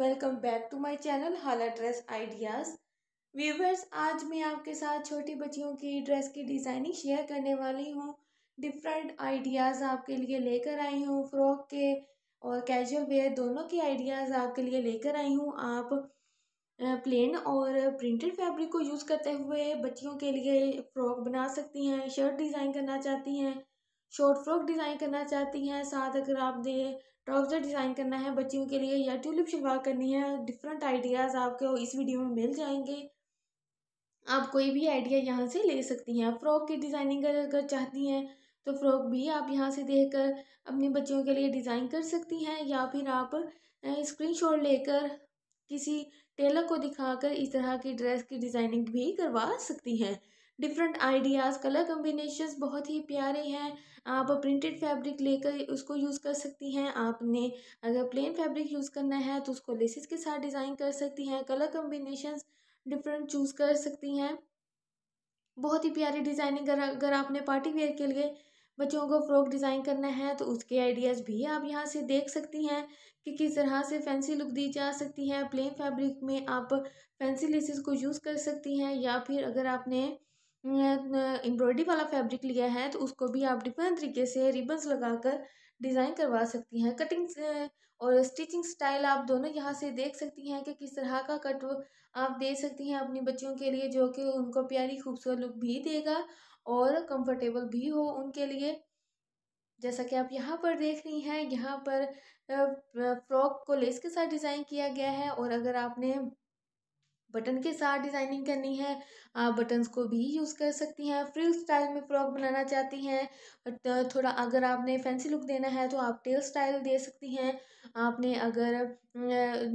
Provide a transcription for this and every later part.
welcome back to my channel Hala dress ideas viewers आज मैं आपके साथ छोटी बच्चियों की ड्रेस की डिज़ाइनिंग शेयर करने वाली हूँ डिफरेंट आइडियाज़ आपके लिए लेकर आई हूँ फ्रॉक के और कैजुअल वेयर दोनों के आइडियाज़ आपके लिए लेकर आई हूँ आप प्लेन और प्रिंटेड फैब्रिक को यूज़ करते हुए बच्चियों के लिए फ़्रॉक बना सकती हैं शर्ट डिज़ाइन करना चाहती हैं शॉर्ट फ्रॉक डिज़ाइन करना चाहती हैं साथ अगर आप दे ट्राउज़र डिज़ाइन करना है बच्चियों के लिए या ट्यूलिप शलवार करनी है डिफरेंट आइडियाज़ आपको इस वीडियो में मिल जाएंगे आप कोई भी आइडिया यहाँ से ले सकती हैं फ़्रॉक की डिज़ाइनिंग अगर चाहती हैं तो फ़्रॉक भी आप यहाँ से देख कर अपने बच्चियों के लिए डिज़ाइन कर सकती हैं या फिर आप स्क्रीन शॉट लेकर किसी टेलर को दिखाकर इस तरह की ड्रेस की डिज़ाइनिंग भी करवा सकती हैं डिफरेंट आइडियाज़ कलर कम्बिनेशन बहुत ही प्यारे हैं आप प्रिंटेड फैब्रिक लेकर उसको यूज़ कर सकती हैं आपने अगर प्लेन फैब्रिक यूज़ करना है तो उसको लेसिस के साथ डिज़ाइन कर सकती हैं कलर कम्बिनेशन डिफरेंट चूज़ कर सकती हैं बहुत ही प्यारी डिज़ाइनिंग अगर अगर आपने पार्टी वेयर के लिए बच्चों को फ्रॉक डिज़ाइन करना है तो उसके आइडियाज़ भी आप यहाँ से देख सकती हैं कि किस तरह से फैंसी लुक दी जा सकती है प्लेन फैब्रिक में आप फैंसी लेसिस को यूज़ कर सकती हैं या फिर अगर आपने एम्ब्रॉयडरी वाला फैब्रिक लिया है तो उसको भी आप डिफरेंट तरीके से रिबन्स लगाकर डिज़ाइन करवा सकती हैं कटिंग और स्टिचिंग स्टाइल आप दोनों यहाँ से देख सकती हैं कि किस तरह का कट आप दे सकती हैं अपनी बच्चियों के लिए जो कि उनको प्यारी खूबसूरत लुक भी देगा और कंफर्टेबल भी हो उनके लिए जैसा कि आप यहाँ पर देख रही हैं यहाँ पर फ्रॉक को लेस के साथ डिज़ाइन किया गया है और अगर आपने बटन के साथ डिज़ाइनिंग करनी है आप बटन्स को भी यूज़ कर सकती हैं फ्रिल स्टाइल में फ्रॉक बनाना चाहती हैं थोड़ा अगर आपने फैंसी लुक देना है तो आप टेल स्टाइल दे सकती हैं आपने अगर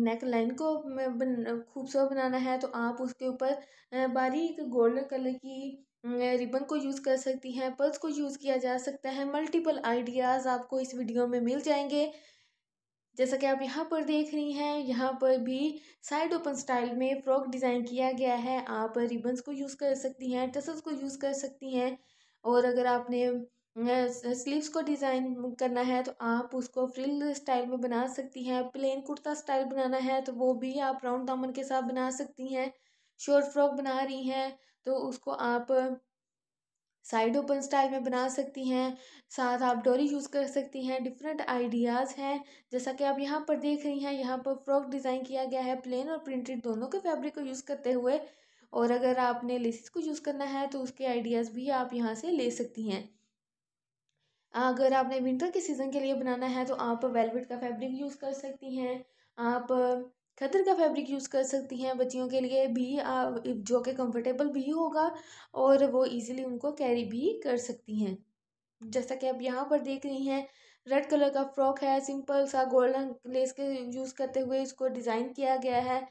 नेक लाइन को खूबसूरत बनाना है तो आप उसके ऊपर बारीक गोल्डन कलर की रिबन को यूज़ कर सकती हैं पर्ल्स को यूज़ किया जा सकता है मल्टीपल आइडियाज़ आपको इस वीडियो में मिल जाएंगे जैसा कि आप यहाँ पर देख रही हैं यहाँ पर भी साइड ओपन स्टाइल में फ्रॉक डिज़ाइन किया गया है आप रिबन्स को यूज़ कर सकती हैं टसल्स को यूज़ कर सकती हैं और अगर आपने स्लीव्स को डिज़ाइन करना है तो आप उसको फ्रिल स्टाइल में बना सकती हैं प्लेन कुर्ता स्टाइल बनाना है तो वो भी आप राउंड दामन के साथ बना सकती हैं शॉर्ट फ्रॉक बना रही हैं तो उसको आप साइड ओपन स्टाइल में बना सकती हैं साथ आप डोरी यूज़ कर सकती हैं डिफरेंट आइडियाज़ हैं जैसा कि आप यहाँ पर देख रही हैं यहाँ पर फ्रॉक डिज़ाइन किया गया है प्लेन और प्रिंटेड दोनों के फैब्रिक को यूज़ करते हुए और अगर आपने लेसिस को यूज़ करना है तो उसके आइडियाज़ भी आप यहाँ से ले सकती हैं अगर आपने विंटर के सीज़न के लिए बनाना है तो आप वेलवेट का फैब्रिक यूज़ कर सकती हैं आप खदर का फैब्रिक यूज़ कर सकती हैं बच्चियों के लिए भी जो कि कंफर्टेबल भी होगा और वो इजीली उनको कैरी भी कर सकती हैं जैसा कि आप यहाँ पर देख रही हैं रेड कलर का फ्रॉक है सिंपल सा गोल्डन लेस के यूज़ करते हुए इसको डिज़ाइन किया गया है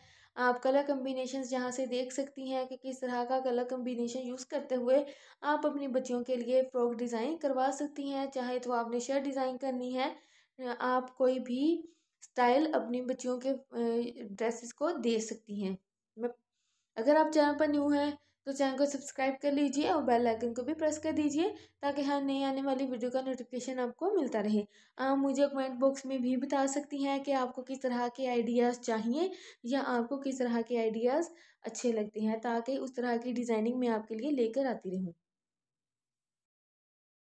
आप कलर कम्बिनेशन यहाँ से देख सकती हैं कि किस तरह का कलर कम्बिनेशन यूज़ करते हुए आप अपनी बच्चियों के लिए फ्रॉक डिज़ाइन करवा सकती हैं चाहे तो आपने शर्ट डिज़ाइन करनी है आप कोई भी स्टाइल अपनी बच्चियों के ड्रेसेस को दे सकती हैं मैं अगर आप चैनल पर न्यू हैं तो चैनल को सब्सक्राइब कर लीजिए और बेल आइकन को भी प्रेस कर दीजिए ताकि हर नई आने वाली वीडियो का नोटिफिकेशन आपको मिलता रहे आप मुझे कमेंट बॉक्स में भी बता सकती हैं कि आपको किस तरह के आइडियाज़ चाहिए या आपको किस तरह के आइडियाज़ अच्छे लगते हैं ताकि उस तरह की डिज़ाइनिंग मैं आपके लिए लेकर आती रहूँ